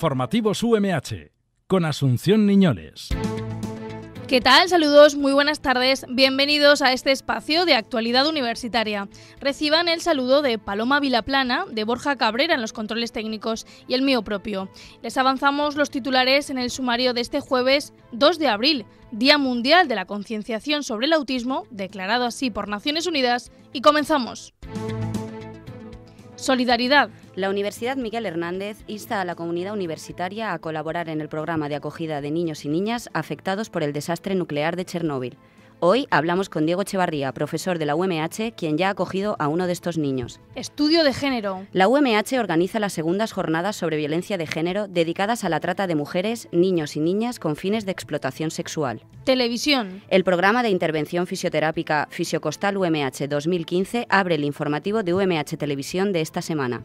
Informativos UMH con Asunción Niñoles. ¿Qué tal? Saludos, muy buenas tardes. Bienvenidos a este espacio de actualidad universitaria. Reciban el saludo de Paloma Vilaplana, de Borja Cabrera en los controles técnicos y el mío propio. Les avanzamos los titulares en el sumario de este jueves 2 de abril, Día Mundial de la Concienciación sobre el Autismo, declarado así por Naciones Unidas, y comenzamos. Solidaridad. La Universidad Miguel Hernández insta a la comunidad universitaria a colaborar en el programa de acogida de niños y niñas afectados por el desastre nuclear de Chernóbil. Hoy hablamos con Diego Echevarría, profesor de la UMH, quien ya ha acogido a uno de estos niños. Estudio de género. La UMH organiza las segundas jornadas sobre violencia de género dedicadas a la trata de mujeres, niños y niñas con fines de explotación sexual. Televisión. El programa de intervención fisioterápica Fisiocostal UMH 2015 abre el informativo de UMH Televisión de esta semana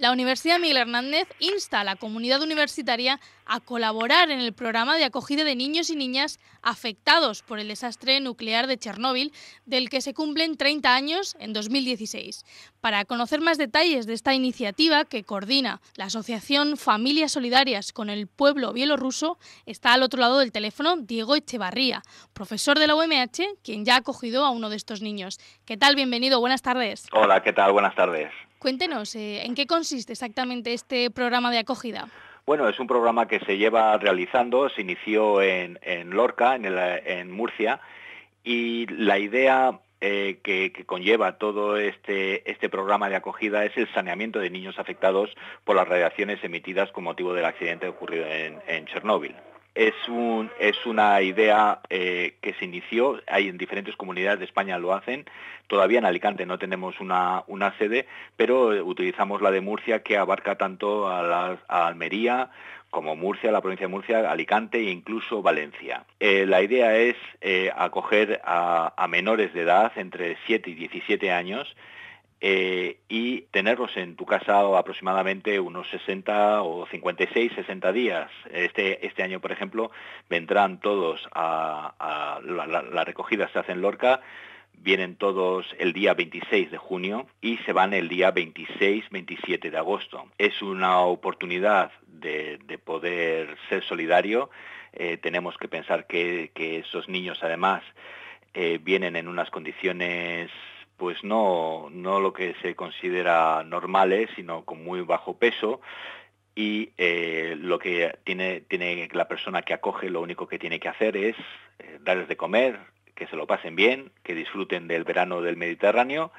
la Universidad Miguel Hernández insta a la comunidad universitaria a colaborar en el programa de acogida de niños y niñas afectados por el desastre nuclear de Chernóbil, del que se cumplen 30 años en 2016. Para conocer más detalles de esta iniciativa que coordina la Asociación Familias Solidarias con el pueblo bielorruso, está al otro lado del teléfono Diego Echevarría, profesor de la UMH, quien ya ha acogido a uno de estos niños. ¿Qué tal? Bienvenido, buenas tardes. Hola, ¿qué tal? Buenas tardes. Cuéntenos, eh, ¿en qué consiste exactamente este programa de acogida? Bueno, es un programa que se lleva realizando, se inició en, Lorca, en, Murcia, y la idea eh, que, conlleva todo este, este programa de acogida es el saneamiento de niños afectados por las radiaciones emitidas con motivo del accidente ocurrido en Chernóbil es, una idea eh, que se inició, hay en diferentes comunidades de España lo hacen, todavía en Alicante no tenemos una, sede, pero utilizamos la de Murcia que abarca tanto a, Almería como Murcia, la provincia de Murcia, Alicante e incluso Valencia. Eh, la idea es eh, acoger a menores de edad entre 7 y 17 años, eh, y tenerlos en tu casa aproximadamente unos 60 o 56, 60 días. Este, este año, por ejemplo, vendrán todos a, la, recogida se hace en Lorca, vienen todos el día 26 de junio y se van el día 26-27 de agosto. Es una oportunidad de, poder ser solidario. Eh, tenemos que pensar que, esos niños, además, eh, vienen en unas condiciones pues no, no lo que se considera normales, sino con muy bajo peso y eh, lo que tiene, tiene la persona que acoge lo único que tiene que hacer es eh, darles de comer, que se lo pasen bien, que disfruten del verano del Mediterráneo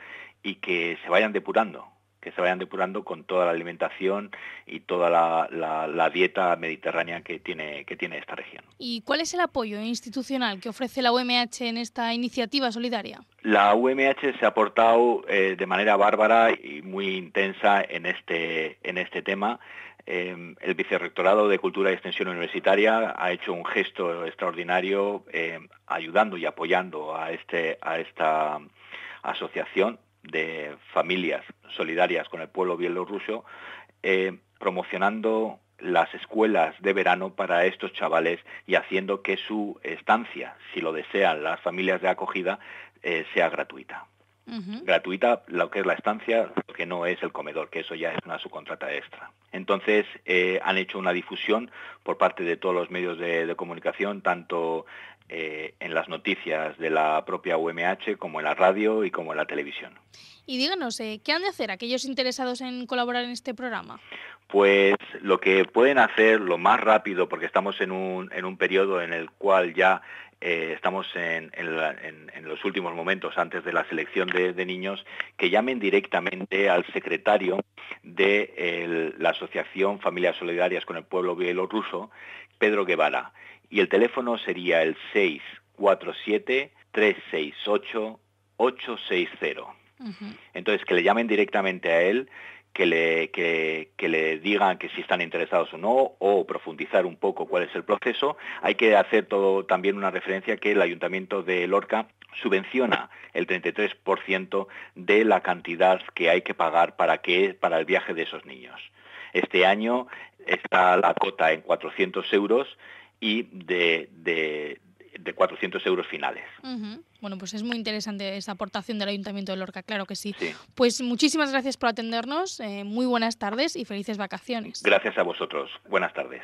y que se vayan depurando que se vayan depurando con toda la alimentación y toda la, dieta mediterránea que tiene, que tiene esta región. ¿Y cuál es el apoyo institucional que ofrece la UMH en esta iniciativa solidaria? La UMH se ha aportado eh, de manera bárbara y muy intensa en este, en este tema. Eh, el Vicerrectorado de Cultura y Extensión Universitaria ha hecho un gesto extraordinario eh, ayudando y apoyando a, este, a esta asociación de familias solidarias con el pueblo bielorruso, eh, promocionando las escuelas de verano para estos chavales y haciendo que su estancia, si lo desean las familias de acogida, eh, sea gratuita. Gratuita lo que es la estancia, lo que no es el comedor, que eso ya es una subcontrata extra. Entonces eh, han hecho una difusión por parte de todos los medios de comunicación, tanto eh, en las noticias de la propia UMH, como en la radio y como en la televisión. Y díganos, eh, ¿qué han de hacer aquellos interesados en colaborar en este programa? Pues lo que pueden hacer lo más rápido, porque estamos en un, periodo en el cual ya eh, estamos en, los últimos momentos antes de la selección de, niños, que llamen directamente al secretario de la Asociación Familias Solidarias con el Pueblo Bielorruso, Pedro Guevara, y el teléfono sería el 647-368-860. Entonces, que le llamen directamente a él, que le, le digan que si están interesados o no, o profundizar un poco cuál es el proceso. Hay que hacer también una referencia que el Ayuntamiento de Lorca subvenciona el 33% de la cantidad que hay que pagar para, que, para el viaje de esos niños. Este año está la cota en 400 euros y de, 400 euros finales. Bueno, pues es muy interesante esa aportación del Ayuntamiento de Lorca, claro que sí. Pues muchísimas gracias por atendernos, eh, muy buenas tardes y felices vacaciones. Gracias a vosotros, buenas tardes.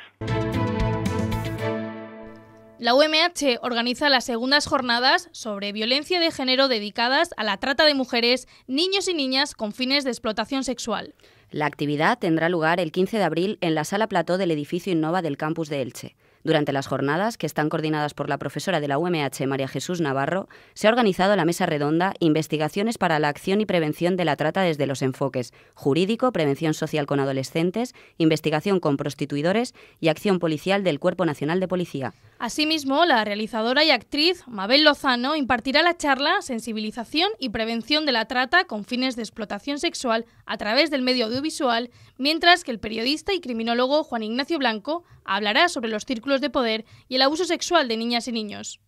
La UMH organiza las segundas jornadas sobre violencia de género dedicadas a la trata de mujeres, niños y niñas con fines de explotación sexual. La actividad tendrá lugar el 15 de abril en la sala plató del edificio Innova del campus de Elche. Durante las jornadas, que están coordinadas por la profesora de la UMH, María Jesús Navarro, se ha organizado la mesa redonda Investigaciones para la acción y prevención de la trata desde los enfoques jurídico, prevención social con adolescentes, investigación con prostituidores y acción policial del Cuerpo Nacional de Policía. Asimismo, la realizadora y actriz Mabel Lozano impartirá la charla Sensibilización y prevención de la trata con fines de explotación sexual a través del medio audiovisual, mientras que el periodista y criminólogo Juan Ignacio Blanco hablará sobre los círculos de poder y el abuso sexual de niñas y niños.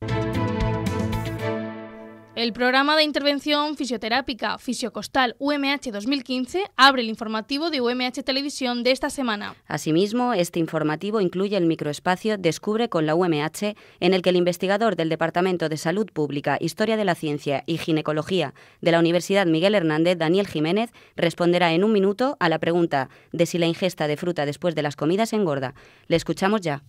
El programa de intervención fisioterápica Fisiocostal UMH 2015 abre el informativo de UMH Televisión de esta semana. Asimismo, este informativo incluye el microespacio Descubre con la UMH, en el que el investigador del Departamento de Salud Pública, Historia de la Ciencia y Ginecología de la Universidad Miguel Hernández, Daniel Jiménez, responderá en un minuto a la pregunta de si la ingesta de fruta después de las comidas engorda. Le escuchamos ya.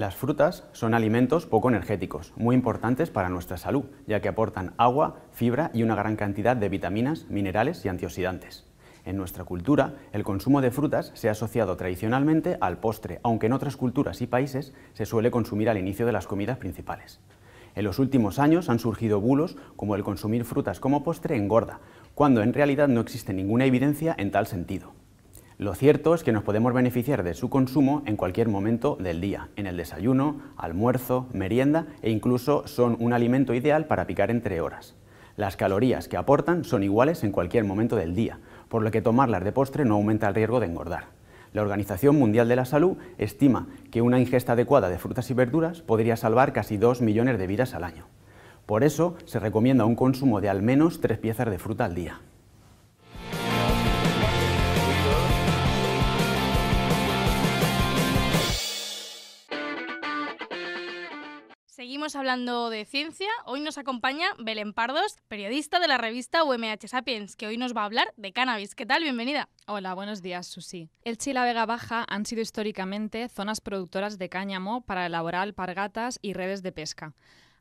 Las frutas son alimentos poco energéticos, muy importantes para nuestra salud, ya que aportan agua, fibra y una gran cantidad de vitaminas, minerales y antioxidantes. En nuestra cultura, el consumo de frutas se ha asociado tradicionalmente al postre, aunque en otras culturas y países se suele consumir al inicio de las comidas principales. En los últimos años han surgido bulos como el consumir frutas como postre engorda, cuando en realidad no existe ninguna evidencia en tal sentido. Lo cierto es que nos podemos beneficiar de su consumo en cualquier momento del día, en el desayuno, almuerzo, merienda e incluso son un alimento ideal para picar entre horas. Las calorías que aportan son iguales en cualquier momento del día, por lo que tomarlas de postre no aumenta el riesgo de engordar. La Organización Mundial de la Salud estima que una ingesta adecuada de frutas y verduras podría salvar casi 2 millones de vidas al año. Por eso se recomienda un consumo de al menos 3 piezas de fruta al día. Seguimos hablando de ciencia. Hoy nos acompaña Belén Pardos, periodista de la revista UMH Sapiens, que hoy nos va a hablar de cannabis. ¿Qué tal? Bienvenida. Hola, buenos días, Susi. Chile y la Vega Baja han sido históricamente zonas productoras de cáñamo para elaborar pargatas y redes de pesca.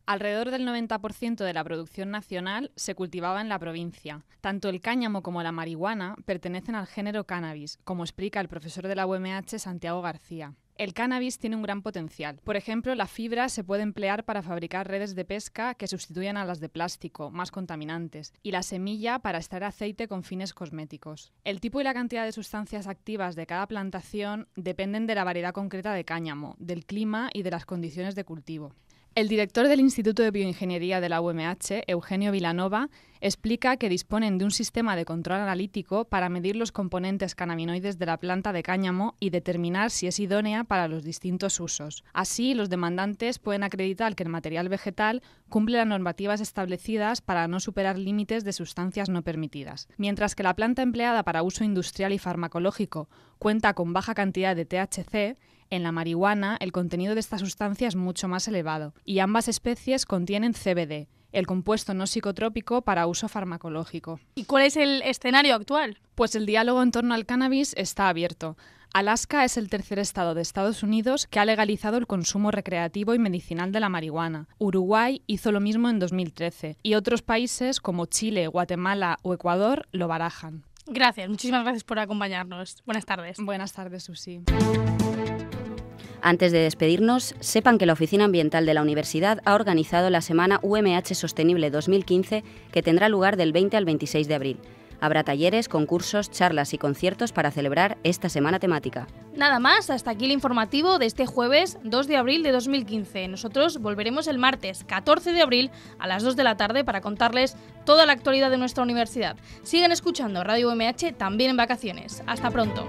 Alrededor del 90% de la producción nacional se cultivaba en la provincia. Tanto el cáñamo como la marihuana pertenecen al género cannabis, como explica el profesor de la UMH Santiago García. El cannabis tiene un gran potencial. Por ejemplo, la fibra se puede emplear para fabricar redes de pesca que sustituyan a las de plástico, más contaminantes, y la semilla para extraer aceite con fines cosméticos. El tipo y la cantidad de sustancias activas de cada plantación dependen de la variedad concreta de cáñamo, del clima y de las condiciones de cultivo. El director del Instituto de Bioingeniería de la UMH, Eugenio Vilanova, explica que disponen de un sistema de control analítico para medir los componentes canaminoides de la planta de cáñamo y determinar si es idónea para los distintos usos. Así, los demandantes pueden acreditar que el material vegetal cumple las normativas establecidas para no superar límites de sustancias no permitidas. Mientras que la planta empleada para uso industrial y farmacológico cuenta con baja cantidad de THC, en la marihuana, el contenido de esta sustancia es mucho más elevado y ambas especies contienen CBD, el compuesto no psicotrópico para uso farmacológico. ¿Y cuál es el escenario actual? Pues el diálogo en torno al cannabis está abierto. Alaska es el tercer estado de Estados Unidos que ha legalizado el consumo recreativo y medicinal de la marihuana. Uruguay hizo lo mismo en 2013 y otros países como Chile, Guatemala o Ecuador lo barajan. Gracias, muchísimas gracias por acompañarnos. Buenas tardes. Buenas tardes, Susi. Antes de despedirnos, sepan que la Oficina Ambiental de la Universidad ha organizado la semana UMH Sostenible 2015 que tendrá lugar del 20 al 26 de abril. Habrá talleres, concursos, charlas y conciertos para celebrar esta semana temática. Nada más, hasta aquí el informativo de este jueves 2 de abril de 2015. Nosotros volveremos el martes 14 de abril a las 2 de la tarde para contarles toda la actualidad de nuestra universidad. Sigan escuchando Radio UMH también en vacaciones. Hasta pronto.